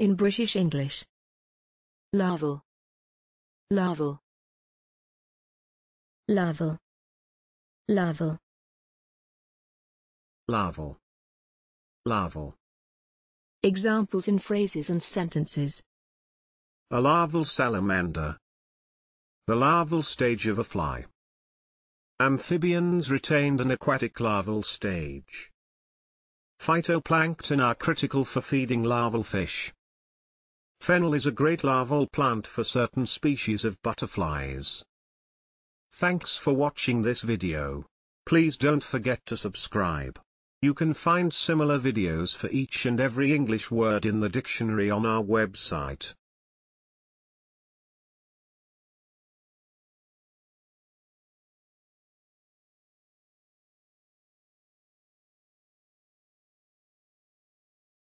in British English. Larval. Larval. Larval. Larval. Larval. Larval. Examples in phrases and sentences. A larval salamander. The larval stage of a fly. Amphibians retained an aquatic larval stage. Phytoplankton are critical for feeding larval fish. Fennel is a great larval plant for certain species of butterflies. Thanks for watching this video. Please don't forget to subscribe. You can find similar videos for each and every English word in the dictionary on our website.